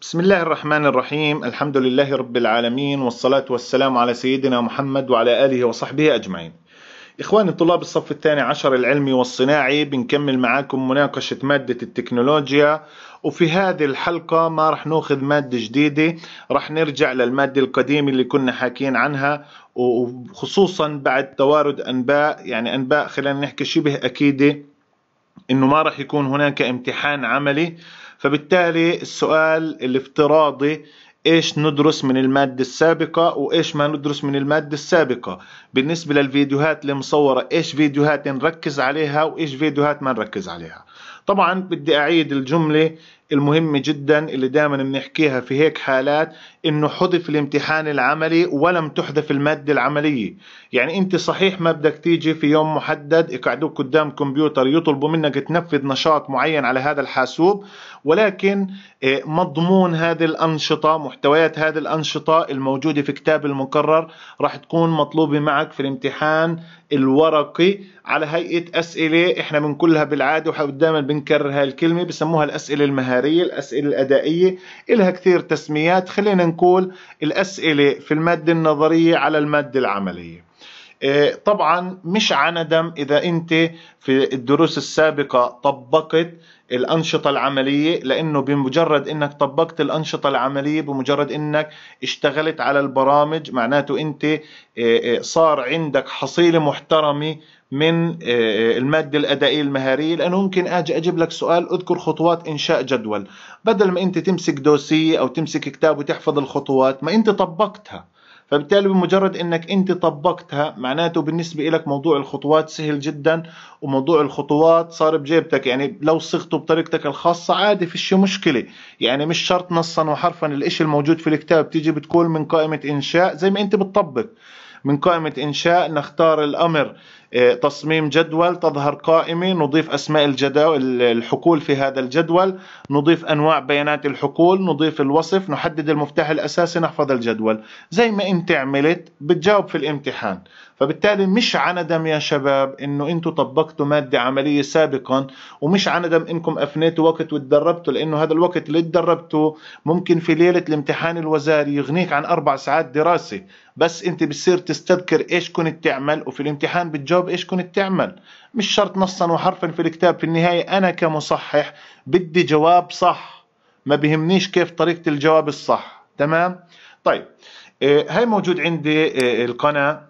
بسم الله الرحمن الرحيم الحمد لله رب العالمين والصلاة والسلام على سيدنا محمد وعلى آله وصحبه أجمعين إخواني طلاب الصف الثاني عشر العلمي والصناعي بنكمل معاكم مناقشة مادة التكنولوجيا وفي هذه الحلقة ما رح ناخذ مادة جديدة رح نرجع للمادة القديمة اللي كنا حاكين عنها وخصوصا بعد توارد أنباء يعني أنباء خلينا نحكي شبه أكيدة انه ما راح يكون هناك امتحان عملي فبالتالي السؤال الافتراضي ايش ندرس من المادة السابقة وايش ما ندرس من المادة السابقة بالنسبة للفيديوهات المصورة ايش فيديوهات نركز عليها وايش فيديوهات ما نركز عليها طبعا بدي اعيد الجملة المهمة جدا اللي دائما بنحكيها في هيك حالات انه حذف الامتحان العملي ولم تحذف المادة العملية يعني انت صحيح ما بدك تيجي في يوم محدد يقعدوك قدام كمبيوتر يطلبوا منك تنفذ نشاط معين على هذا الحاسوب ولكن إيه، مضمون هذه الأنشطة محتويات هذه الأنشطة الموجودة في كتاب المقرر راح تكون مطلوبة معك في الامتحان الورقي على هيئة أسئلة احنا بنقولها بالعادة ودائما بنكرر هاي الكلمة بسموها الأسئلة المهارية الاداريه الأسئلة الأدائية إلها كثير تسميات خلينا نقول الأسئلة في المادة النظرية على المادة العملية إيه، طبعا مش عندم إذا أنت في الدروس السابقة طبقت الأنشطة العملية لأنه بمجرد أنك طبقت الأنشطة العملية بمجرد أنك اشتغلت على البرامج معناته أنت إيه، إيه، صار عندك حصيلة محترمة من آه، آه، المادة الأدائية المهارية لأنه ممكن أجي أجيب لك سؤال أذكر خطوات إنشاء جدول بدل ما أنت تمسك دوسية أو تمسك كتاب وتحفظ الخطوات ما أنت طبقتها فبالتالي بمجرد انك انت طبقتها معناته بالنسبه لك موضوع الخطوات سهل جدا وموضوع الخطوات صار بجيبتك يعني لو صغته بطريقتك الخاصه عادي فيش مشكله يعني مش شرط نصا وحرفا الاشي الموجود في الكتاب تيجي بتقول من قائمه انشاء زي ما انت بتطبق من قائمة إنشاء نختار الأمر آه، تصميم جدول تظهر قائمة نضيف أسماء الجداول الحقول في هذا الجدول نضيف أنواع بيانات الحقول نضيف الوصف نحدد المفتاح الأساسي نحفظ الجدول زي ما أنت عملت بتجاوب في الامتحان فبالتالي مش عندم يا شباب انه انتم طبقتوا ماده عمليه سابقا ومش عندم انكم افنيتوا وقت وتدربتوا لانه هذا الوقت اللي تدربتوه ممكن في ليله الامتحان الوزاري يغنيك عن اربع ساعات دراسه بس انت بتصير تستذكر ايش كنت تعمل وفي الامتحان بتجاوب ايش كنت تعمل مش شرط نصا وحرفا في الكتاب في النهاية انا كمصحح بدي جواب صح ما بيهمنيش كيف طريقة الجواب الصح تمام طيب إيه، هاي موجود عندي إيه، القناة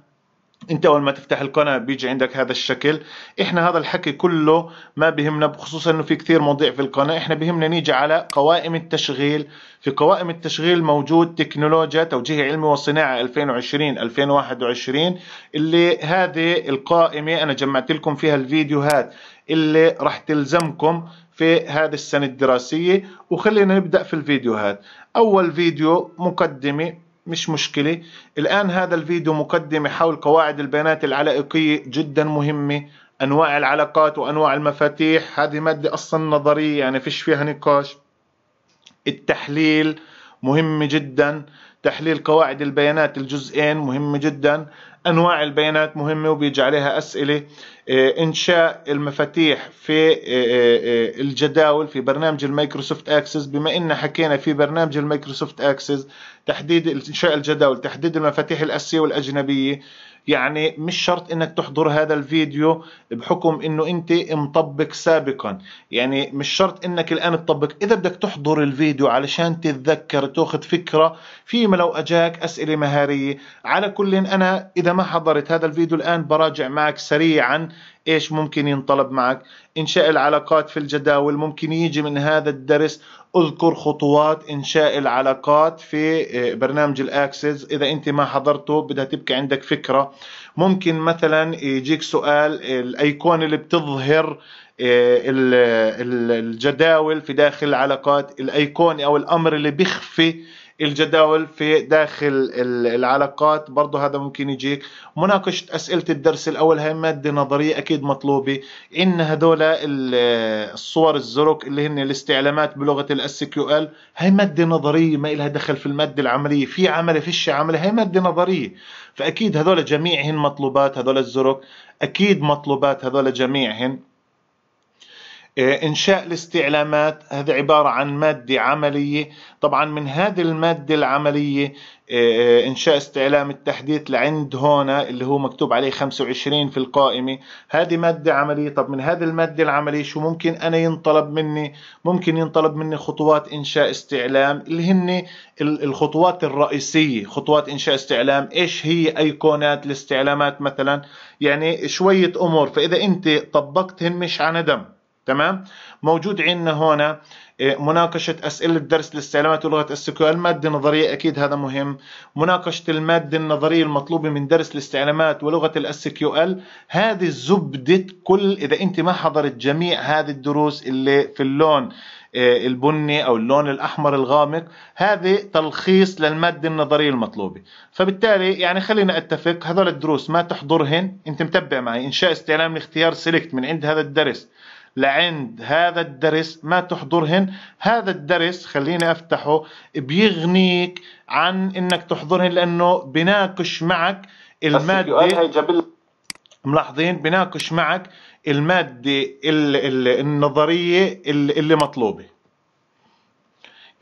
انت اول ما تفتح القناه بيجي عندك هذا الشكل احنا هذا الحكي كله ما بهمنا بخصوصا انه في كثير مواضيع في القناه احنا بهمنا نيجي على قوائم التشغيل في قوائم التشغيل موجود تكنولوجيا توجيه علمي وصناعه 2020 2021 اللي هذه القائمه انا جمعت لكم فيها الفيديوهات اللي راح تلزمكم في هذه السنه الدراسيه وخلينا نبدا في الفيديوهات اول فيديو مقدمه مش مشكلة الآن هذا الفيديو مقدمة حول قواعد البيانات العلائقية جدا مهمة أنواع العلاقات وأنواع المفاتيح هذه مادة أصلا نظرية يعني فيش فيها نقاش التحليل مهم جدا تحليل قواعد البيانات الجزئين مهم جدا انواع البيانات مهمه وبيجي عليها اسئله آه، انشاء المفاتيح في آه، آه، الجداول في برنامج المايكروسوفت اكسس بما ان حكينا في برنامج المايكروسوفت اكسس تحديد انشاء الجداول تحديد المفاتيح الاساسيه والاجنبيه يعني مش شرط انك تحضر هذا الفيديو بحكم انه انت مطبق سابقا يعني مش شرط انك الان تطبق اذا بدك تحضر الفيديو علشان تتذكر تاخذ فكره فيما لو اجاك اسئله مهاريه على كل إن انا اذا ما حضرت هذا الفيديو الان براجع معك سريعا ايش ممكن ينطلب معك انشاء العلاقات في الجداول ممكن يجي من هذا الدرس اذكر خطوات انشاء العلاقات في آه، برنامج الاكسس اذا انت ما حضرته بدها تبقى عندك فكره ممكن مثلا يجيك سؤال الايقونه اللي بتظهر آه، الجداول في داخل العلاقات الايقونه او الامر اللي بيخفي الجداول في داخل العلاقات برضه هذا ممكن يجيك مناقشة أسئلة الدرس الأول هاي مادة نظرية أكيد مطلوبة إن هذول الصور الزرق اللي هن الاستعلامات بلغة الاس كيو ال هاي مادة نظرية ما إلها دخل في المادة العملية في عمل فيش عمل هاي مادة نظرية فأكيد هذول جميعهن مطلوبات هذول الزرق أكيد مطلوبات هذول جميعهن إيه، إنشاء الاستعلامات هذا عبارة عن مادة عملية طبعا من هذه المادة العملية إيه، إيه، إنشاء استعلام التحديث لعند هنا اللي هو مكتوب عليه 25 في القائمة هذه مادة عملية طب من هذه المادة العملية شو ممكن أنا ينطلب مني ممكن ينطلب مني خطوات إنشاء استعلام اللي هن الخطوات الرئيسية خطوات إنشاء استعلام إيش هي أيقونات الاستعلامات مثلا يعني شوية أمور فإذا أنت طبقتهن مش عن دم تمام موجود عندنا هنا إيه، مناقشة أسئلة الدرس للسلامات ولغة السكوال مادة نظرية أكيد هذا مهم مناقشة المادة النظرية المطلوبة من درس الاستعلامات ولغة الاس كيو ال هذه زبدة كل إذا أنت ما حضرت جميع هذه الدروس اللي في اللون إيه، البني أو اللون الأحمر الغامق هذه تلخيص للمادة النظرية المطلوبة فبالتالي يعني خلينا أتفق هذول الدروس ما تحضرهن أنت متبع معي إنشاء استعلام الاختيار سيلكت من عند هذا الدرس لعند هذا الدرس ما تحضرهن هذا الدرس خليني افتحه بيغنيك عن انك تحضرهن لانه بناقش معك الماده ملاحظين بناقش معك الماده النظريه اللي مطلوبه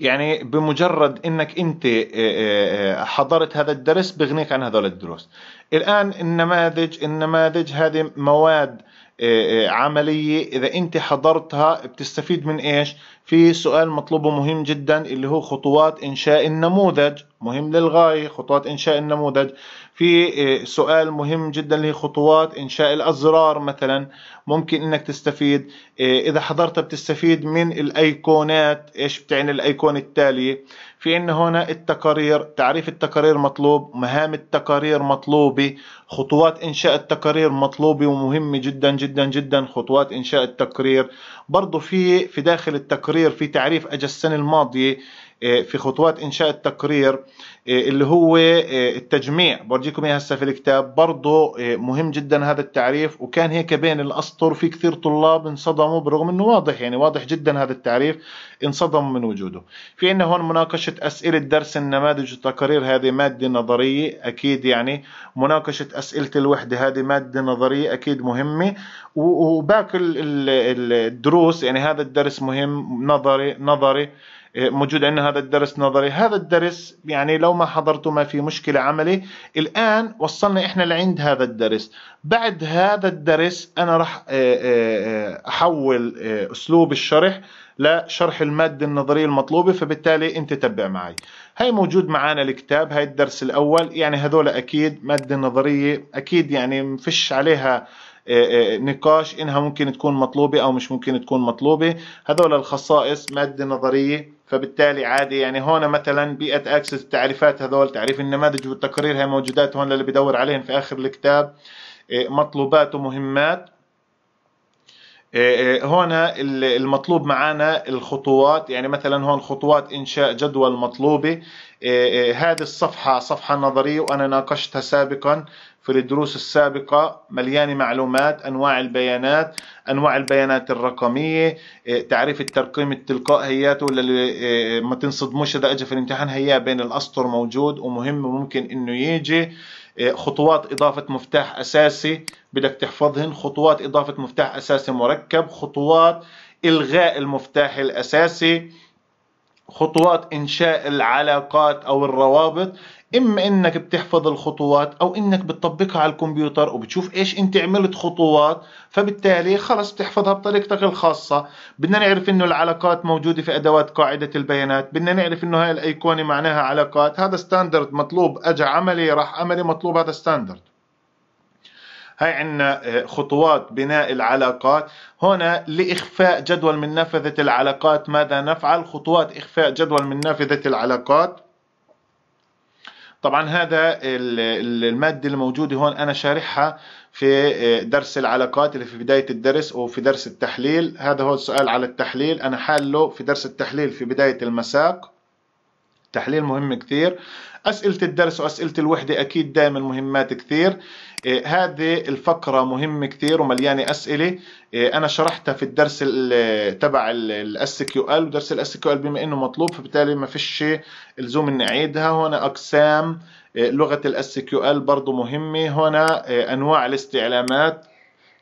يعني بمجرد انك انت آه، آه، آه، حضرت هذا الدرس بغنيك عن هذول الدروس الان النماذج النماذج هذه مواد آه، آه، عمليه اذا انت حضرتها بتستفيد من ايش؟ في سؤال مطلوب مهم جدا اللي هو خطوات انشاء النموذج مهم للغايه خطوات انشاء النموذج في آه، سؤال مهم جدا اللي هي خطوات انشاء الازرار مثلا ممكن انك تستفيد آه، اذا حضرت بتستفيد من الايقونات ايش بتعني الايقون التاليه في ان هنا التقارير تعريف التقارير مطلوب مهام التقارير مطلوبه خطوات انشاء التقارير مطلوبه ومهمه جدا جدا جدا خطوات انشاء التقرير برضه في في داخل التقرير في تعريف اجى السنه الماضيه إيه، في خطوات إنشاء التقرير إيه، اللي هو إيه، التجميع برجيكم إياه هسه في الكتاب برضه مهم جدا هذا التعريف وكان هيك بين الأسطر في كثير طلاب انصدموا برغم أنه واضح يعني واضح جدا هذا التعريف انصدموا من وجوده في عندنا هون مناقشة أسئلة درس النماذج والتقارير هذه مادة نظرية أكيد يعني مناقشة أسئلة الوحدة هذه مادة نظرية أكيد مهمة وباقي الدروس يعني هذا الدرس مهم نظري نظري موجود عندنا هذا الدرس نظري هذا الدرس يعني لو ما حضرته ما في مشكلة عملي الآن وصلنا إحنا لعند هذا الدرس بعد هذا الدرس أنا راح آه، آه، أحول آه، أسلوب الشرح لشرح المادة النظرية المطلوبة فبالتالي أنت تتبع معي هاي موجود معانا الكتاب هاي الدرس الأول يعني هذول أكيد مادة نظرية أكيد يعني مفش عليها إيه، إيه، نقاش انها ممكن تكون مطلوبه او مش ممكن تكون مطلوبه هذول الخصائص ماده نظريه فبالتالي عادي يعني هون مثلا بيئه اكسس التعريفات هذول تعريف النماذج والتقارير هي موجودات هون للي بدور عليهم في اخر الكتاب إيه، مطلوبات ومهمات هنا المطلوب معنا الخطوات يعني مثلا هون خطوات إنشاء جدول مطلوبة هذه الصفحة صفحة نظرية وأنا ناقشتها سابقا في الدروس السابقة مليانة معلومات أنواع البيانات أنواع البيانات الرقمية إيه، تعريف الترقيم التلقائي هياته اللي إيه، إيه، ما تنصدموش إذا أجى في الامتحان هيا بين الأسطر موجود ومهم ممكن إنه يجي خطوات إضافة مفتاح أساسي بدك تحفظهن خطوات إضافة مفتاح أساسي مركب خطوات إلغاء المفتاح الأساسي خطوات انشاء العلاقات او الروابط اما انك بتحفظ الخطوات او انك بتطبقها على الكمبيوتر وبتشوف ايش انت عملت خطوات فبالتالي خلص بتحفظها بطريقتك الخاصه بدنا نعرف انه العلاقات موجوده في ادوات قاعده البيانات بدنا نعرف انه هاي الايقونه معناها علاقات هذا ستاندرد مطلوب اجى عملي راح عملي مطلوب هذا ستاندرد هاي عندنا آه، خطوات بناء العلاقات هنا لإخفاء جدول من نافذة العلاقات ماذا نفعل خطوات إخفاء جدول من نافذة العلاقات طبعا هذا المادة الموجودة هون أنا شارحها في آه، درس العلاقات اللي في بداية الدرس وفي درس التحليل هذا هو السؤال على التحليل أنا حاله في درس التحليل في بداية المساق تحليل مهم كثير أسئلة الدرس وأسئلة الوحدة أكيد دائما مهمات كثير إيه، هذه الفقرة مهمة كثير ومليانة أسئلة إيه، أنا شرحتها في الدرس تبع الاس كيو ال ودرس الاس كيو ال بما إنه مطلوب فبالتالي ما فيش لزوم إني أعيدها هنا أقسام إيه، لغة الاس كيو ال برضه مهمة هنا أنواع الاستعلامات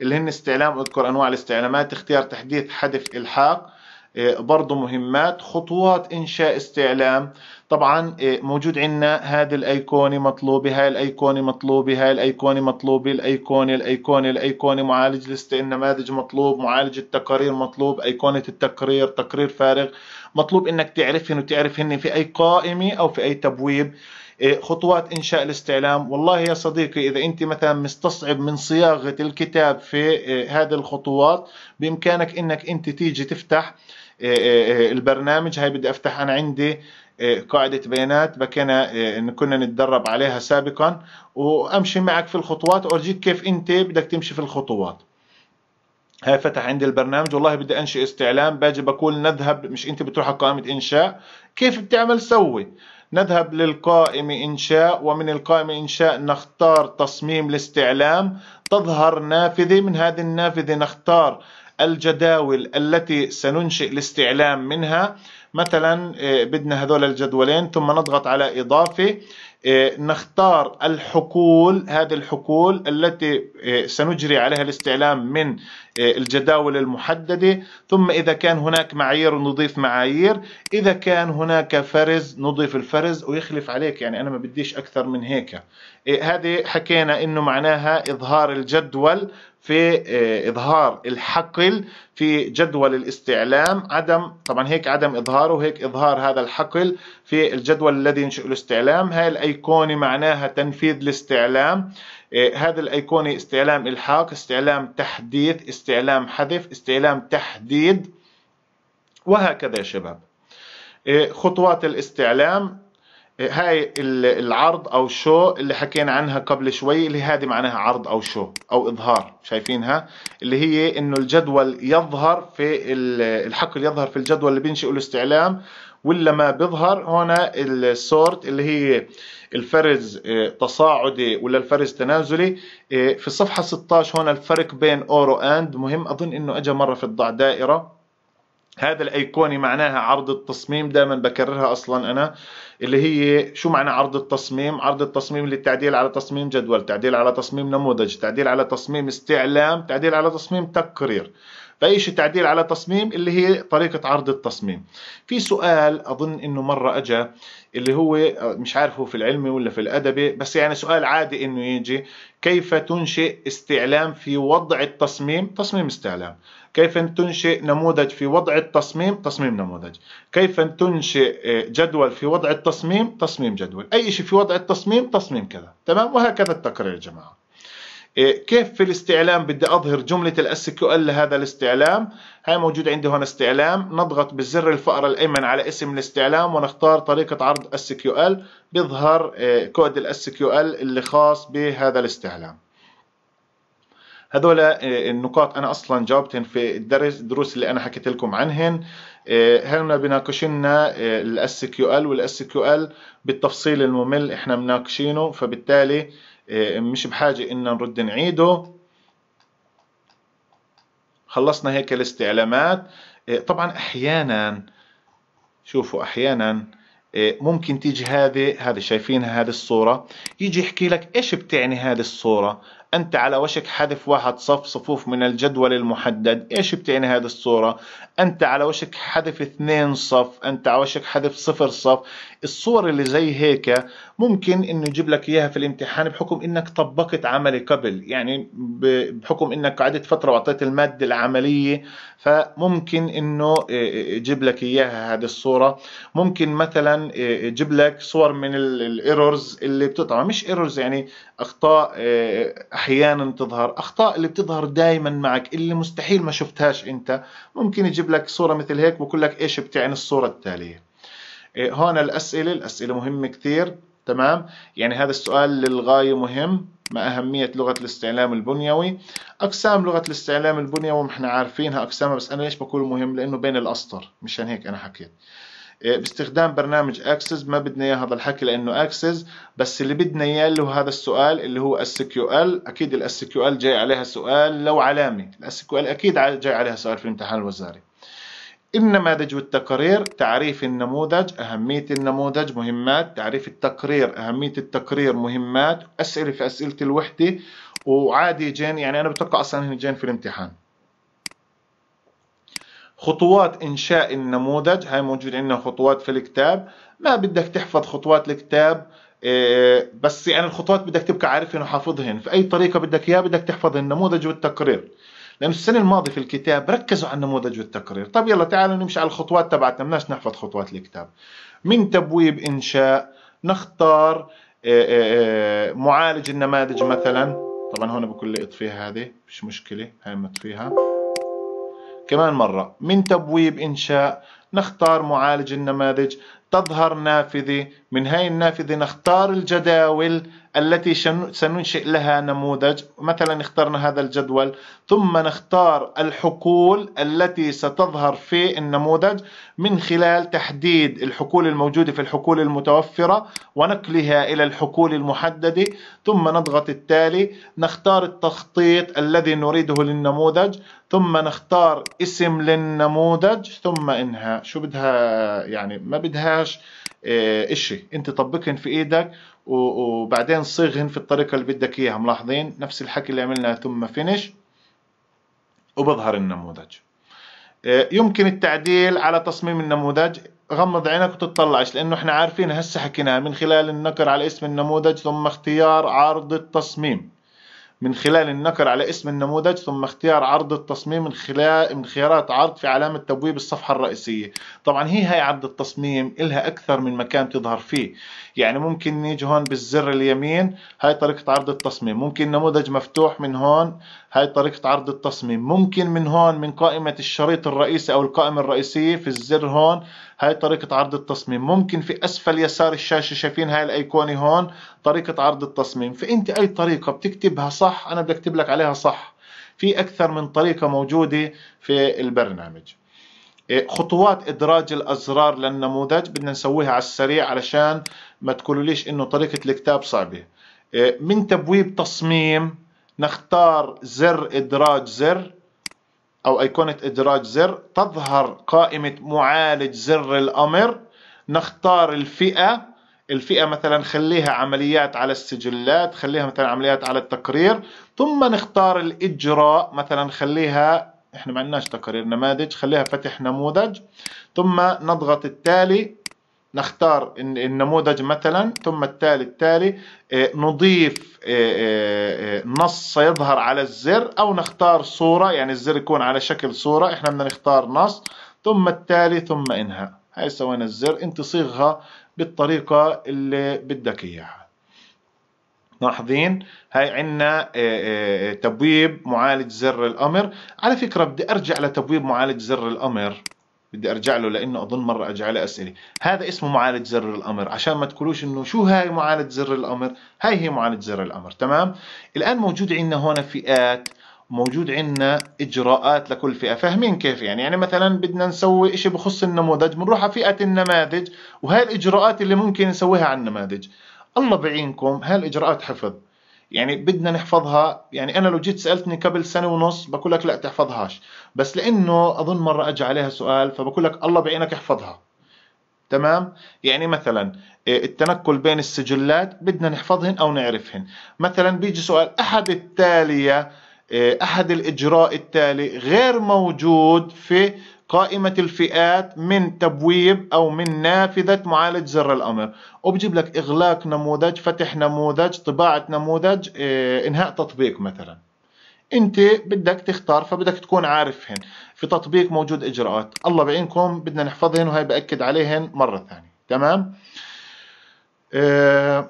اللي هن استعلام اذكر أنواع الاستعلامات اختيار تحديث حذف إلحاق إيه، برضو مهمات خطوات إنشاء استعلام طبعا إيه، موجود عندنا هذا الأيقونة مطلوبة هاي الأيقونة مطلوبة هاي الأيقونة مطلوبة الأيقونة الأيقونة الأيقونة معالج لست النماذج مطلوب معالج التقارير مطلوب أيقونة التقرير تقرير فارغ مطلوب إنك تعرفهن وتعرفهن في أي قائمة أو في أي تبويب إيه، خطوات انشاء الاستعلام والله يا صديقي اذا انت مثلا مستصعب من صياغه الكتاب في هذه الخطوات بامكانك انك انت تيجي تفتح إيه، إيه، إيه، البرنامج هاي بدي افتح انا عندي قاعدة بيانات بكينا إن كنا نتدرب عليها سابقا وأمشي معك في الخطوات اورجيك كيف أنت بدك تمشي في الخطوات هاي فتح عندي البرنامج والله بدي انشئ استعلام باجي بقول نذهب مش انت بتروح على قائمه انشاء كيف بتعمل سوي نذهب للقائمة إنشاء ومن القائمة إنشاء نختار تصميم الاستعلام تظهر نافذة من هذه النافذة نختار الجداول التي سننشئ الاستعلام منها مثلا آه، بدنا هذول الجدولين ثم نضغط على إضافة إيه، نختار الحقول هذه الحقول التي إيه، سنجري عليها الاستعلام من إيه، الجداول المحددة ثم إذا كان هناك معايير نضيف معايير إذا كان هناك فرز نضيف الفرز ويخلف عليك يعني أنا ما بديش أكثر من هيك هذه حكينا إنه معناها إظهار الجدول في إظهار الحقل في جدول الاستعلام عدم طبعا هيك عدم إظهاره هيك إظهار هذا الحقل في الجدول الذي ينشئ الاستعلام هاي الأيقونة معناها تنفيذ الاستعلام إيه، هذا الأيقونة استعلام إلحاق استعلام تحديث استعلام حذف استعلام تحديد وهكذا يا شباب إيه خطوات الاستعلام هاي العرض او شو اللي حكينا عنها قبل شوي اللي هذه معناها عرض او شو او اظهار شايفينها اللي هي انه الجدول يظهر في الحقل يظهر في الجدول اللي بينشئ الاستعلام ولا ما بيظهر هنا السورت اللي هي الفرز آه، تصاعدي ولا الفرز تنازلي آه، في الصفحه 16 هنا الفرق بين اورو اند مهم اظن انه اجى مره في الضع دائره هذا الايقوني معناها عرض التصميم دائما بكررها اصلا انا اللي هي شو معنى عرض التصميم عرض التصميم للتعديل على تصميم جدول تعديل على تصميم نموذج تعديل على تصميم استعلام تعديل على تصميم تقرير فأي شيء تعديل على تصميم اللي هي طريقة عرض التصميم في سؤال أظن إنه مرة أجا اللي هو مش عارف هو في العلمي ولا في الأدبي بس يعني سؤال عادي إنه يجي كيف تنشئ استعلام في وضع التصميم تصميم استعلام كيف تنشئ نموذج في وضع التصميم تصميم نموذج كيف تنشئ آه، جدول في وضع التصميم تصميم جدول أي شيء في وضع التصميم تصميم كذا تمام وهكذا التقرير يا جماعة آه، كيف في الاستعلام بدي اظهر جمله الاس كيو ال لهذا الاستعلام هاي موجود عندي هون استعلام نضغط بالزر الفأرة الايمن على اسم الاستعلام ونختار طريقه عرض اس آه، كيو ال بيظهر كود الاس كيو ال اللي خاص بهذا الاستعلام هذول آه، النقاط انا اصلا جاوبتهم في الدرس الدروس اللي انا حكيت لكم عنهن هنا آه، بناقشنا الاس آه، كيو ال والاس كيو ال بالتفصيل الممل احنا مناقشينه فبالتالي مش بحاجه ان نرد نعيده خلصنا هيك الاستعلامات طبعا احيانا شوفوا احيانا ممكن تيجي هذه هذه شايفينها هذه الصورة يجي يحكي لك ايش بتعني هذه الصورة أنت على وشك حذف واحد صف صفوف من الجدول المحدد إيش بتعني هذه الصورة أنت على وشك حذف اثنين صف أنت على وشك حذف صفر صف الصور اللي زي هيك ممكن إنه يجيب لك إياها في الامتحان بحكم إنك طبقت عملي قبل يعني بحكم إنك قعدت فترة وأعطيت المادة العملية فممكن إنه آه، آه، آه، يجيب لك إياها هذه الصورة ممكن مثلا يجيب لك صور من الايرورز اللي بتطلع مش ايرورز يعني أخطاء احيانا تظهر اخطاء اللي بتظهر دائما معك اللي مستحيل ما شفتهاش انت ممكن يجيب لك صوره مثل هيك بقول لك ايش بتعني الصوره التاليه إيه، هون الاسئله الاسئله مهمه كثير تمام يعني هذا السؤال للغايه مهم ما أهمية لغة الاستعلام البنيوي أقسام لغة الاستعلام البنيوي احنا عارفينها أقسامها بس أنا ليش بقول مهم لأنه بين الأسطر مشان هيك أنا حكيت إيه، باستخدام برنامج اكسس ما بدنا اياه هذا الحكي لانه اكسس بس اللي بدنا اياه اللي هو هذا السؤال اللي هو اس كيو ال اكيد الاس كيو ال جاي عليها سؤال لو علامي الاس كيو ال اكيد جاي عليها سؤال في الامتحان الوزاري النماذج والتقارير تعريف النموذج أهمية النموذج مهمات تعريف التقرير أهمية التقرير مهمات أسئلة في أسئلة الوحدة وعادي جين يعني أنا بتوقع أصلا هنا جين في الامتحان خطوات إنشاء النموذج هاي موجود عندنا خطوات في الكتاب ما بدك تحفظ خطوات الكتاب آه، بس يعني الخطوات بدك تبقى عارفهن وحافظهن في أي طريقة بدك إياها بدك تحفظ النموذج والتقرير لأنه السنة الماضية في الكتاب ركزوا على النموذج والتقرير طب يلا تعالوا نمشي على الخطوات تبعتنا بدناش نحفظ خطوات الكتاب من تبويب إنشاء نختار آه، آه، معالج النماذج مثلا طبعا هون بكل لي اطفيها هذه مش مشكله هاي مطفيها كمان مرة من تبويب إنشاء نختار معالج النماذج تظهر نافذة من هاي النافذة نختار الجداول التي سننشئ لها نموذج مثلا اخترنا هذا الجدول ثم نختار الحقول التي ستظهر في النموذج من خلال تحديد الحقول الموجودة في الحقول المتوفرة ونقلها إلى الحقول المحددة ثم نضغط التالي نختار التخطيط الذي نريده للنموذج ثم نختار اسم للنموذج ثم انهاء شو بدها يعني ما بدها فيهاش آه، إشي أنت طبقهن في إيدك وبعدين صيغهن في الطريقة اللي بدك إياها ملاحظين نفس الحكي اللي عملنا ثم فينش وبظهر النموذج آه، يمكن التعديل على تصميم النموذج غمض عينك وتطلعش لانه احنا عارفين هسه حكيناها من خلال النقر على اسم النموذج ثم اختيار عرض التصميم من خلال النكر على اسم النموذج ثم اختيار عرض التصميم من خلال من خيارات عرض في علامة تبويب الصفحة الرئيسية طبعا هي هاي عرض التصميم إلها أكثر من مكان تظهر فيه يعني ممكن نيجي هون بالزر اليمين هاي طريقة عرض التصميم ممكن نموذج مفتوح من هون هاي طريقة عرض التصميم ممكن من هون من قائمة الشريط الرئيسي أو القائمة الرئيسية في الزر هون هاي طريقة عرض التصميم ممكن في أسفل يسار الشاشة شايفين هاي الأيقونة هون طريقة عرض التصميم فأنت أي طريقة بتكتبها صح أنا بدي أكتب لك عليها صح في أكثر من طريقة موجودة في البرنامج إيه، خطوات إدراج الأزرار للنموذج بدنا نسويها على السريع علشان ما تقولوليش إنه طريقة الكتاب صعبة إيه، من تبويب تصميم نختار زر إدراج زر أو أيقونة إدراج زر تظهر قائمة معالج زر الأمر نختار الفئة الفئة مثلا خليها عمليات على السجلات خليها مثلا عمليات على التقرير ثم نختار الإجراء مثلا خليها احنا ما عندناش تقرير نماذج خليها فتح نموذج ثم نضغط التالي نختار النموذج مثلا ثم التالي التالي آه، نضيف آه، آه، نص سيظهر على الزر او نختار صورة يعني الزر يكون على شكل صورة احنا بدنا نختار نص ثم التالي ثم انهاء هاي سوينا الزر انت صيغها بالطريقة اللي بدك اياها ملاحظين هاي عندنا تبويب معالج زر الامر على فكرة بدي ارجع لتبويب معالج زر الامر بدي ارجع له لانه اظن مره اجى على اسئله هذا اسمه معالج زر الامر عشان ما تقولوش انه شو هاي معالج زر الامر هاي هي معالج زر الامر تمام الان موجود عندنا هون فئات موجود عندنا اجراءات لكل فئه فاهمين كيف يعني يعني مثلا بدنا نسوي شيء بخص النموذج بنروح على فئه النماذج وهاي الاجراءات اللي ممكن نسويها على النماذج الله بعينكم هاي الاجراءات حفظ يعني بدنا نحفظها يعني انا لو جيت سالتني قبل سنه ونص بقول لك لا تحفظهاش بس لانه اظن مره اجى عليها سؤال فبقول لك الله بعينك احفظها تمام يعني مثلا آه، التنقل بين السجلات بدنا نحفظهن او نعرفهن مثلا بيجي سؤال احد التاليه آه، احد الاجراء التالي غير موجود في قائمة الفئات من تبويب أو من نافذة معالج زر الأمر وبجيب لك إغلاق نموذج فتح نموذج طباعة نموذج إيه، إنهاء تطبيق مثلا انت بدك تختار فبدك تكون عارفهن في تطبيق موجود اجراءات الله بعينكم بدنا نحفظهن وهي باكد عليهن مره ثانيه تمام آه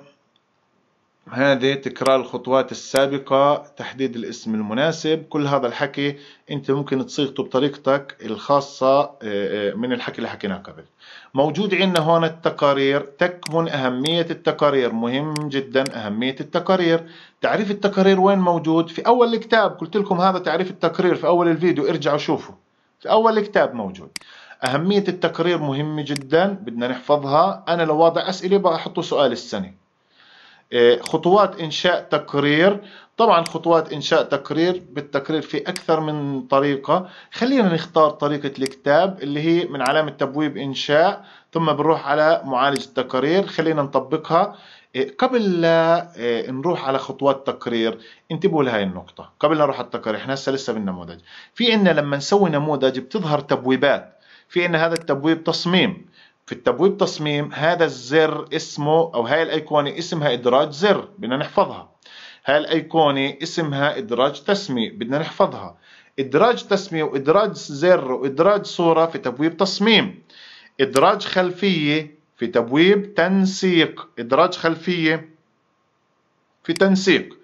هذه تكرار الخطوات السابقة تحديد الاسم المناسب كل هذا الحكي انت ممكن تصيغته بطريقتك الخاصة آه، آه، من الحكي اللي حكيناه قبل موجود عندنا هون التقارير تكمن أهمية التقارير مهم جدا أهمية التقارير تعريف التقارير وين موجود في أول الكتاب قلت لكم هذا تعريف التقرير في أول الفيديو ارجعوا شوفوا في أول الكتاب موجود أهمية التقرير مهمة جدا بدنا نحفظها أنا لو واضع أسئلة بحطه سؤال السنة آه، خطوات إنشاء تقرير طبعا خطوات إنشاء تقرير بالتقرير في أكثر من طريقة خلينا نختار طريقة الكتاب اللي هي من علامة تبويب إنشاء ثم بنروح على معالج التقارير خلينا نطبقها آه، قبل لا آه، نروح على خطوات تقرير انتبهوا لهي النقطة قبل لا نروح على التقرير احنا هسه لسه بالنموذج في عندنا لما نسوي نموذج بتظهر تبويبات في ان هذا التبويب تصميم في التبويب تصميم هذا الزر اسمه او هاي الايقونه اسمها ادراج زر بدنا نحفظها هاي الايقونه اسمها ادراج تسميه بدنا نحفظها ادراج تسميه وادراج زر وادراج صوره في تبويب تصميم ادراج خلفيه في تبويب تنسيق ادراج خلفيه في تنسيق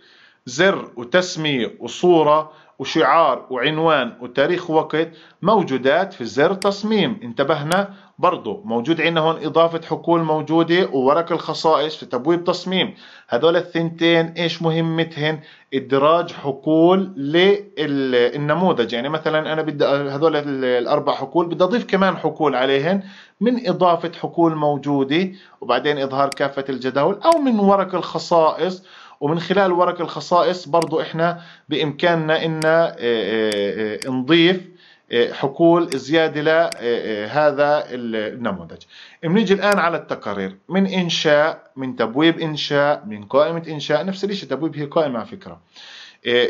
زر وتسميه وصوره وشعار وعنوان وتاريخ وقت موجودات في زر تصميم انتبهنا برضو موجود عندنا هون إضافة حقول موجودة وورق الخصائص في تبويب تصميم هذول الثنتين إيش مهمتهن إدراج حقول للنموذج يعني مثلا أنا بدي هذول الأربع حقول بدي أضيف كمان حقول عليهن من إضافة حقول موجودة وبعدين إظهار كافة الجداول أو من ورق الخصائص ومن خلال ورق الخصائص برضو إحنا بإمكاننا إن آه، آه، آه، نضيف إيه، حقول زيادة لهذا إيه، إيه، النموذج بنيجي الآن على التقارير من إنشاء من تبويب إنشاء من قائمة إنشاء نفس الشيء تبويب هي قائمة على فكرة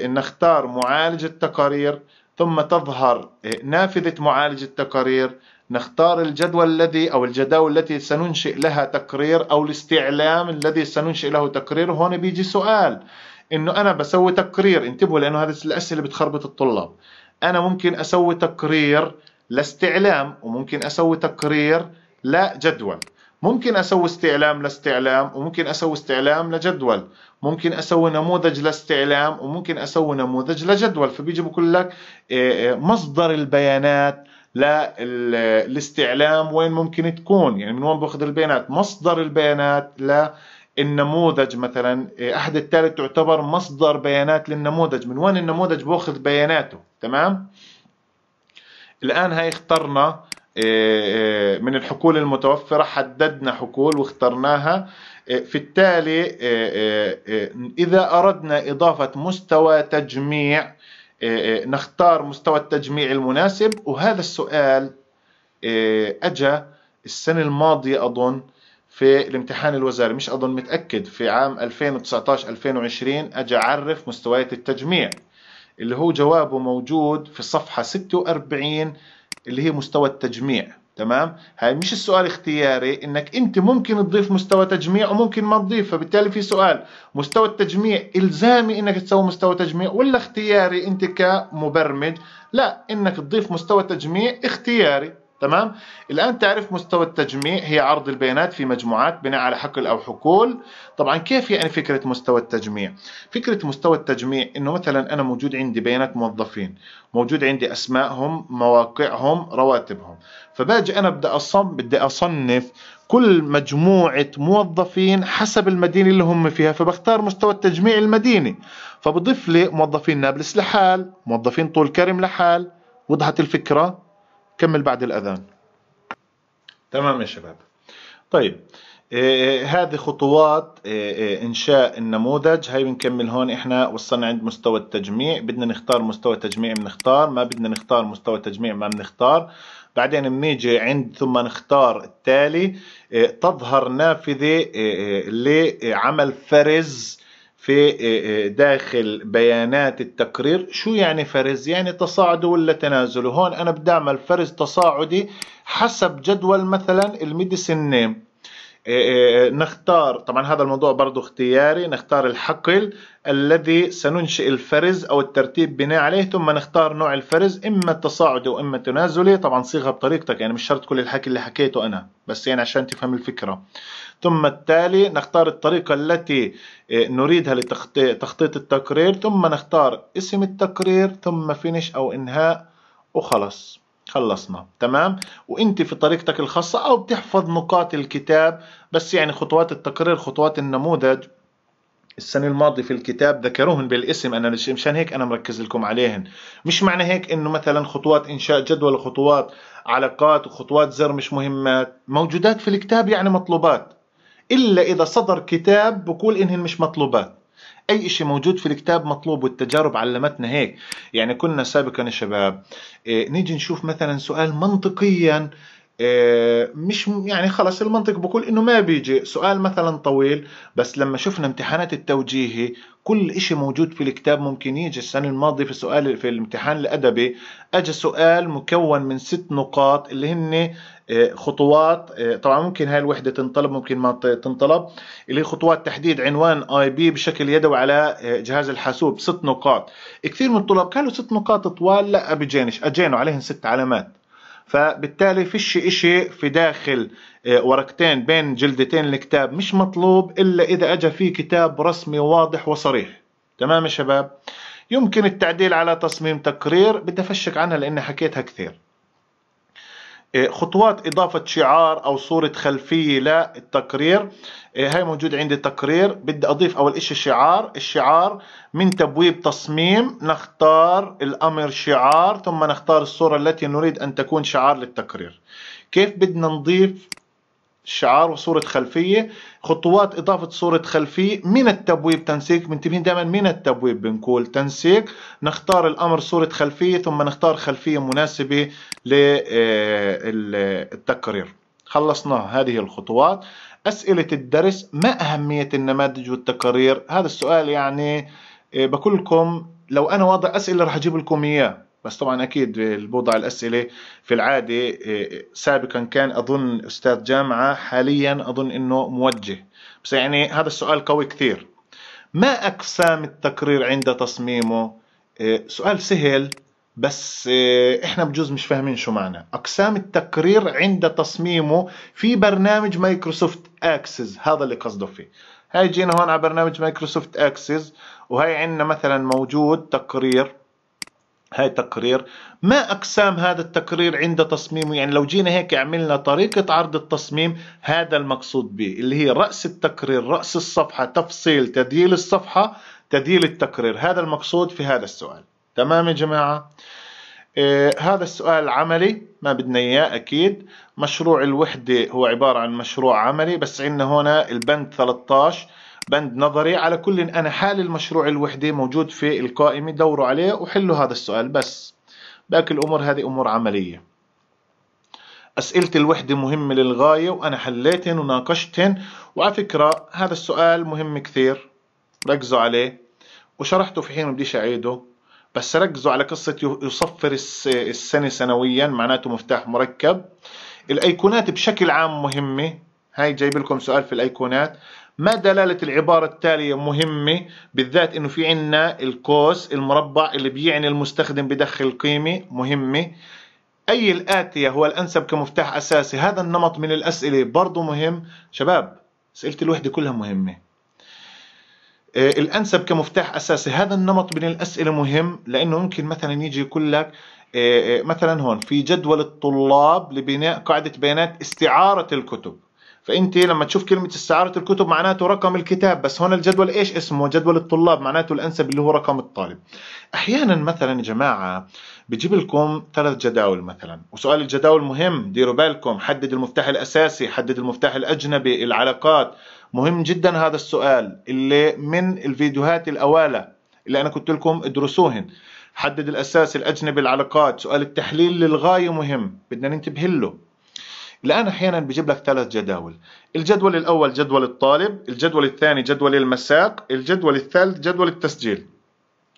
نختار معالج التقارير ثم تظهر نافذة معالج التقارير نختار الجدول الذي أو الجداول التي سننشئ لها تقرير أو الاستعلام الذي سننشئ له تقرير هون بيجي سؤال انه انا بسوي تقرير انتبهوا لانه هذه الاسئله بتخربط الطلاب انا ممكن اسوي تقرير لاستعلام وممكن اسوي تقرير لجدول ممكن اسوي استعلام لاستعلام وممكن اسوي استعلام لجدول ممكن اسوي نموذج لاستعلام وممكن اسوي نموذج لجدول فبيجي بقول لك إيه، إيه، مصدر البيانات للاستعلام وين ممكن تكون يعني من وين باخذ البيانات مصدر البيانات النموذج مثلا إيه، احد الثالث تعتبر مصدر بيانات للنموذج من وين النموذج باخذ بياناته تمام الان هاي اخترنا إيه، إيه، من الحقول المتوفرة حددنا حقول واخترناها في التالي إذا أردنا إضافة مستوى تجميع نختار مستوى التجميع المناسب وهذا السؤال أجا السنة الماضية أظن في الامتحان الوزاري مش أظن متأكد في عام 2019-2020 أجي أعرف مستويات التجميع اللي هو جوابه موجود في الصفحة 46 اللي هي مستوى التجميع تمام هاي مش السؤال اختياري انك انت ممكن تضيف مستوى تجميع وممكن ما تضيف فبالتالي في سؤال مستوى التجميع الزامي انك تسوي مستوى تجميع ولا اختياري انت كمبرمج لا انك تضيف مستوى تجميع اختياري تمام الآن تعرف مستوى التجميع هي عرض البيانات في مجموعات بناء على حقل أو حقول طبعا كيف يعني فكرة مستوى التجميع فكرة مستوى التجميع أنه مثلا أنا موجود عندي بيانات موظفين موجود عندي أسمائهم مواقعهم رواتبهم فباجي أنا بدي أصم بدي أصنف كل مجموعة موظفين حسب المدينة اللي هم فيها فبختار مستوى التجميع المديني فبضيف لي موظفين نابلس لحال موظفين طول كرم لحال وضحت الفكرة كمل بعد الأذان تمام يا شباب طيب إيه, إيه، هذه خطوات إيه،, إيه انشاء النموذج هاي بنكمل هون احنا وصلنا عند مستوى التجميع بدنا نختار مستوى تجميع بنختار ما بدنا نختار مستوى تجميع ما بنختار بعدين بنيجي عند ثم نختار التالي إيه، تظهر نافذه لعمل فرز في آه، آه، داخل بيانات التقرير شو يعني فرز يعني تصاعد ولا تنازل هون انا بدي اعمل فرز تصاعدي حسب جدول مثلا الميديسن نيم آه، نختار طبعا هذا الموضوع برضو اختياري نختار الحقل الذي سننشئ الفرز أو الترتيب بناء عليه ثم نختار نوع الفرز إما التصاعدي وإما التنازلي طبعا صيغها بطريقتك يعني مش شرط كل الحكي اللي حكيته أنا بس يعني عشان تفهم الفكرة ثم التالي نختار الطريقة التي آه، نريدها لتخطيط التقرير ثم نختار اسم التقرير ثم فينش أو إنهاء وخلص خلصنا تمام وانت في طريقتك الخاصة او بتحفظ نقاط الكتاب بس يعني خطوات التقرير خطوات النموذج السنة الماضية في الكتاب ذكروهن بالاسم أنا مشان هيك أنا مركز لكم عليهن مش معنى هيك إنه مثلا خطوات إنشاء جدول وخطوات علاقات وخطوات زر مش مهمات موجودات في الكتاب يعني مطلوبات إلا إذا صدر كتاب بقول إنهن مش مطلوبات اي شيء موجود في الكتاب مطلوب والتجارب علمتنا هيك يعني كنا سابقا يا شباب إيه، نيجي نشوف مثلا سؤال منطقيا آه، مش يعني خلص المنطق بقول انه ما بيجي سؤال مثلا طويل بس لما شفنا امتحانات التوجيهي كل اشي موجود في الكتاب ممكن يجي السنة الماضية في سؤال في الامتحان الادبي اجى سؤال مكون من ست نقاط اللي هن آه، خطوات آه، طبعا ممكن هاي الوحدة تنطلب ممكن ما تنطلب اللي هي خطوات تحديد عنوان اي بي بشكل يدوي على جهاز الحاسوب ست نقاط كثير من الطلاب قالوا ست نقاط طوال لا بجينش اجينوا عليهم ست علامات فبالتالي فيش إشي في داخل آه، ورقتين بين جلدتين الكتاب مش مطلوب إلا إذا اجى فيه كتاب رسمي واضح وصريح تمام يا شباب يمكن التعديل على تصميم تقرير بدي أفشك عنها لأني حكيتها كثير إيه، خطوات إضافة شعار أو صورة خلفية للتقرير إيه، هاي موجود عندي التقرير بدي أضيف أول إشي شعار الشعار من تبويب تصميم نختار الأمر شعار ثم نختار الصورة التي نريد أن تكون شعار للتقرير كيف بدنا نضيف شعار وصورة خلفية خطوات إضافة صورة خلفية من التبويب تنسيق منتبهين دائما من التبويب بنقول تنسيق نختار الأمر صورة خلفية ثم نختار خلفية مناسبة للتقرير آه، خلصنا هذه الخطوات أسئلة الدرس ما أهمية النماذج والتقارير هذا السؤال يعني آه، بقول لكم لو أنا واضع أسئلة رح أجيب لكم إياه بس طبعا اكيد البوضع الاسئله في العاده سابقا كان اظن استاذ جامعه حاليا اظن انه موجه بس يعني هذا السؤال قوي كثير ما اقسام التقرير عند تصميمه سؤال سهل بس احنا بجوز مش فاهمين شو معنى اقسام التقرير عند تصميمه في برنامج مايكروسوفت اكسس هذا اللي قصده فيه هاي جينا هون على برنامج مايكروسوفت اكسس وهي عندنا مثلا موجود تقرير هاي تقرير ما أقسام هذا التقرير عند تصميمه يعني لو جينا هيك عملنا طريقة عرض التصميم هذا المقصود به اللي هي رأس التقرير رأس الصفحة تفصيل تدليل الصفحة تدليل التقرير هذا المقصود في هذا السؤال تمام يا جماعة إيه هذا السؤال عملي ما بدنا إياه أكيد مشروع الوحدة هو عبارة عن مشروع عملي بس عندنا هنا البند 13 بند نظري على كل إن أنا حال المشروع الوحدة موجود في القائمة دوروا عليه وحلوا هذا السؤال بس باقي الأمور هذه أمور عملية أسئلة الوحدة مهمة للغاية وأنا حليتهن وناقشتهن وعلى فكرة هذا السؤال مهم كثير ركزوا عليه وشرحته في حين بديش أعيده بس ركزوا على قصة يصفر السنة سنويا معناته مفتاح مركب الأيقونات بشكل عام مهمة هاي جايب لكم سؤال في الأيقونات ما دلالة العبارة التالية مهمة بالذات انه في عنا القوس المربع اللي بيعني المستخدم بدخل قيمة مهمة أي الآتية هو الأنسب كمفتاح أساسي هذا النمط من الأسئلة برضو مهم شباب أسئلة الوحدة كلها مهمة آه، الأنسب كمفتاح أساسي هذا النمط من الأسئلة مهم لأنه ممكن مثلا يجي يقول لك آه، آه، مثلا هون في جدول الطلاب لبناء قاعدة بيانات استعارة الكتب فانت لما تشوف كلمه استعاره الكتب معناته رقم الكتاب بس هون الجدول ايش اسمه جدول الطلاب معناته الانسب اللي هو رقم الطالب احيانا مثلا يا جماعه بجيب لكم ثلاث جداول مثلا وسؤال الجداول مهم ديروا بالكم حدد المفتاح الاساسي حدد المفتاح الاجنبي العلاقات مهم جدا هذا السؤال اللي من الفيديوهات الاوالى اللي انا قلت لكم ادرسوهن حدد الاساس الاجنبي العلاقات سؤال التحليل للغايه مهم بدنا ننتبه له الآن أحيانا بيجيب لك ثلاث جداول الجدول الأول جدول الطالب الجدول الثاني جدول المساق الجدول الثالث جدول التسجيل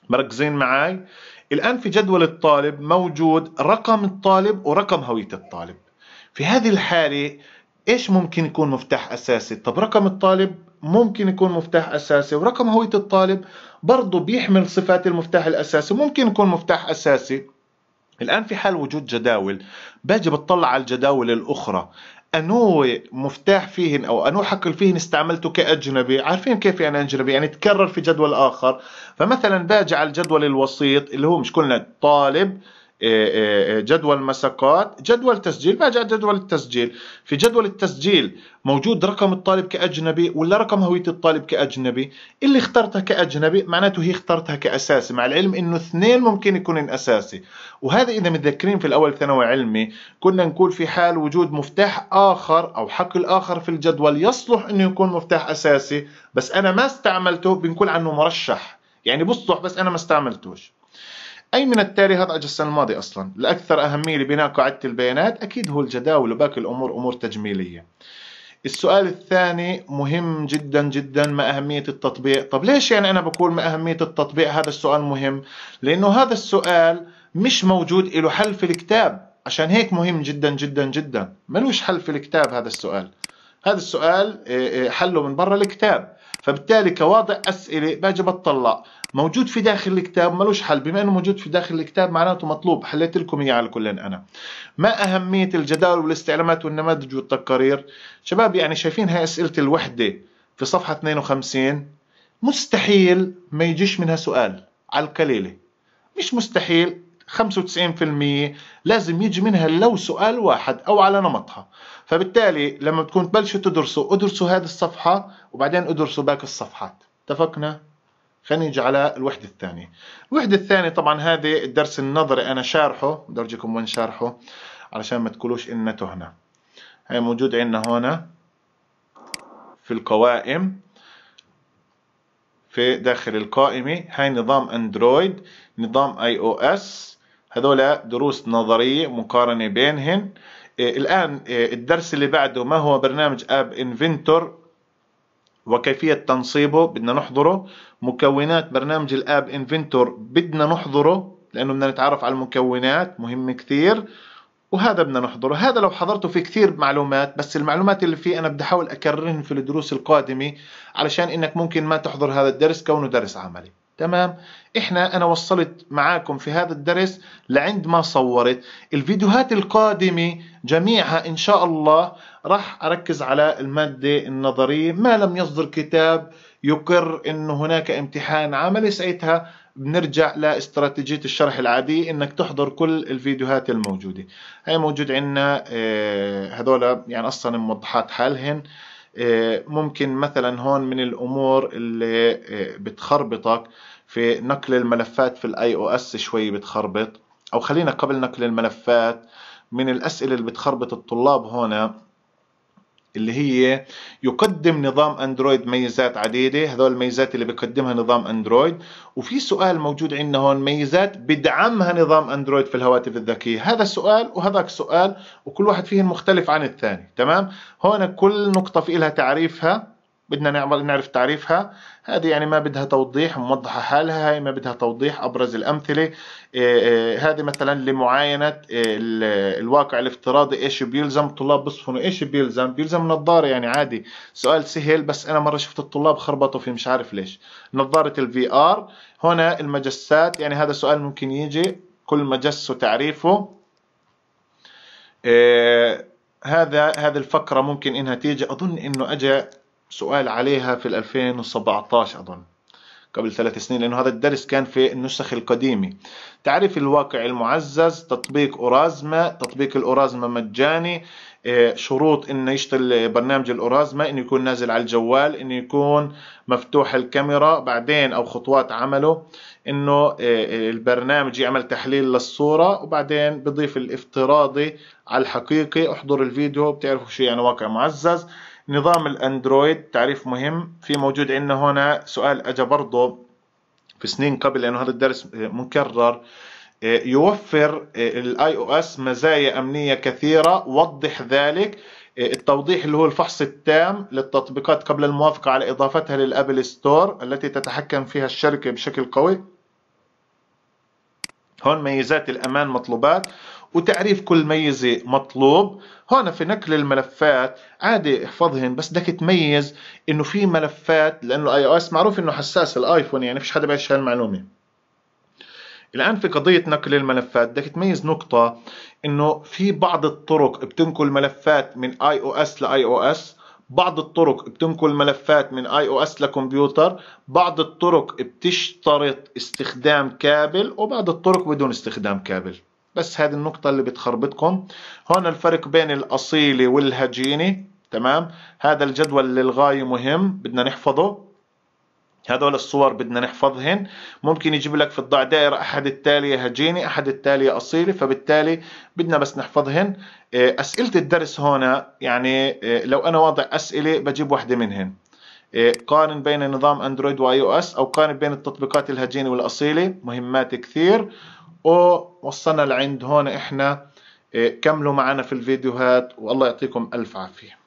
مركزين معي الآن في جدول الطالب موجود رقم الطالب ورقم هوية الطالب في هذه الحالة إيش ممكن يكون مفتاح أساسي طب رقم الطالب ممكن يكون مفتاح أساسي ورقم هوية الطالب برضه بيحمل صفات المفتاح الأساسي ممكن يكون مفتاح أساسي الآن في حال وجود جداول باجي بتطلع على الجداول الأخرى أنو مفتاح فيهن أو أنو حقل فيهن استعملته كأجنبي عارفين كيف يعني أجنبي يعني تكرر في جدول آخر فمثلا باجي على الجدول الوسيط اللي هو مش كلنا طالب إيه، إيه، إيه، جدول مساقات جدول تسجيل ما جاء جدول التسجيل في جدول التسجيل موجود رقم الطالب كأجنبي ولا رقم هوية الطالب كأجنبي اللي اخترتها كأجنبي معناته هي اخترتها كأساسي مع العلم انه اثنين ممكن يكون أساسي وهذا إذا متذكرين في الأول ثانوي علمي كنا نقول في حال وجود مفتاح آخر أو حقل آخر في الجدول يصلح انه يكون مفتاح أساسي بس أنا ما استعملته بنقول عنه مرشح يعني بصلح بس أنا ما استعملتوش أي من التالي هذا أجى السنة الماضية أصلا الأكثر أهمية لبناء قاعدة البيانات أكيد هو الجداول وباقي الأمور أمور تجميلية السؤال الثاني مهم جدا جدا ما أهمية التطبيق طب ليش يعني أنا بقول ما أهمية التطبيق هذا السؤال مهم لأنه هذا السؤال مش موجود له حل في الكتاب عشان هيك مهم جدا جدا جدا ملوش حل في الكتاب هذا السؤال هذا السؤال إيه، إيه، حله من برا الكتاب فبالتالي كواضع أسئلة باجي بطلع موجود في داخل الكتاب ملوش حل بما انه موجود في داخل الكتاب معناته مطلوب حليت لكم اياه على كل انا ما اهميه الجداول والاستعلامات والنماذج والتقارير شباب يعني شايفين هاي اسئله الوحده في صفحه 52 مستحيل ما يجيش منها سؤال على القليله مش مستحيل 95% لازم يجي منها لو سؤال واحد او على نمطها فبالتالي لما بتكون تبلشوا تدرسوا ادرسوا هذه الصفحه وبعدين ادرسوا باقي الصفحات اتفقنا خلينا نيجي على الوحدة الثانية الوحدة الثانية طبعا هذه الدرس النظري أنا شارحه بدي أرجيكم وين شارحه علشان ما تقولوش إن تهنا هي موجود عندنا هنا في القوائم في داخل القائمة هاي نظام أندرويد نظام أي أو إس هذول دروس نظرية مقارنة بينهن إيه، الآن إيه، الدرس اللي بعده ما هو برنامج آب انفنتور وكيفية تنصيبه بدنا نحضره مكونات برنامج الاب انفنتور بدنا نحضره لأنه بدنا نتعرف على المكونات مهم كثير وهذا بدنا نحضره هذا لو حضرته في كثير معلومات بس المعلومات اللي فيه أنا بدي أحاول أكررهن في الدروس القادمة علشان إنك ممكن ما تحضر هذا الدرس كونه درس عملي تمام احنا انا وصلت معاكم في هذا الدرس لعند ما صورت الفيديوهات القادمة جميعها ان شاء الله راح أركز على المادة النظرية ما لم يصدر كتاب يقر أنه هناك امتحان عملي ساعتها بنرجع لاستراتيجية الشرح العادية انك تحضر كل الفيديوهات الموجودة هاي موجود عندنا آه، هذولا يعني اصلا موضحات حالهن آه، ممكن مثلا هون من الامور اللي آه، بتخربطك في نقل الملفات في الاي او اس شوي بتخربط او خلينا قبل نقل الملفات من الاسئلة اللي بتخربط الطلاب هون اللي هي يقدم نظام اندرويد ميزات عديده هذول الميزات اللي بيقدمها نظام اندرويد وفي سؤال موجود عندنا هون ميزات بدعمها نظام اندرويد في الهواتف الذكيه هذا سؤال وهذاك سؤال وكل واحد فيهم مختلف عن الثاني تمام هون كل نقطه في لها تعريفها بدنا نعمل نعرف تعريفها هذه يعني ما بدها توضيح موضحة حالها هاي ما بدها توضيح أبرز الأمثلة إيه، إيه، هذه مثلا لمعاينة إيه، الواقع الافتراضي إيش بيلزم الطلاب بيصفنوا إيش بيلزم بيلزم نظارة يعني عادي سؤال سهل بس أنا مرة شفت الطلاب خربطوا فيه مش عارف ليش نظارة الفي آر هنا المجسات يعني هذا سؤال ممكن يجي كل مجس وتعريفه هذا هذه الفقرة ممكن إنها تيجي أظن إنه أجا سؤال عليها في 2017 أظن قبل ثلاث سنين لأنه هذا الدرس كان في النسخ القديمة تعريف الواقع المعزز تطبيق أورازما تطبيق الأورازما مجاني إيه، شروط انه يشتغل برنامج الاورازما انه يكون نازل على الجوال انه يكون مفتوح الكاميرا بعدين او خطوات عمله انه إيه، إيه، البرنامج يعمل تحليل للصورة وبعدين بضيف الافتراضي على الحقيقي احضر الفيديو بتعرفوا شو يعني واقع معزز نظام الاندرويد تعريف مهم في موجود عندنا هنا سؤال اجى برضه في سنين قبل لانه هذا الدرس آه، مكرر آه، يوفر الاي او اس مزايا امنيه كثيره وضح ذلك آه، التوضيح اللي هو الفحص التام للتطبيقات قبل الموافقه على اضافتها للابل ستور التي تتحكم فيها الشركه بشكل قوي هون ميزات الامان مطلوبات وتعريف كل ميزة مطلوب هون في نقل الملفات عادي احفظهن بس بدك تميز انه في ملفات لانه الاي او اس معروف انه حساس الايفون يعني فيش حدا بيعيش هالمعلومه الان في قضيه نقل الملفات بدك تميز نقطه انه في بعض الطرق بتنقل ملفات من اي او اس لاي او اس بعض الطرق بتنقل ملفات من اي او اس لكمبيوتر بعض الطرق بتشترط استخدام كابل وبعض الطرق بدون استخدام كابل بس هذه النقطة اللي بتخربطكم هون الفرق بين الأصيلي والهجيني تمام هذا الجدول للغاية مهم بدنا نحفظه هذول الصور بدنا نحفظهن ممكن يجيب لك في الضع دائرة أحد التالية هجيني أحد التالية أصيلي فبالتالي بدنا بس نحفظهن آه، أسئلة الدرس هنا يعني آه، لو أنا واضع أسئلة بجيب واحدة منهن آه، قارن بين نظام أندرويد وآي أو أس أو قارن بين التطبيقات الهجيني والأصيلي مهمات كثير او وصلنا لعند هون احنا إيه، كملوا معنا في الفيديوهات والله يعطيكم الف عافيه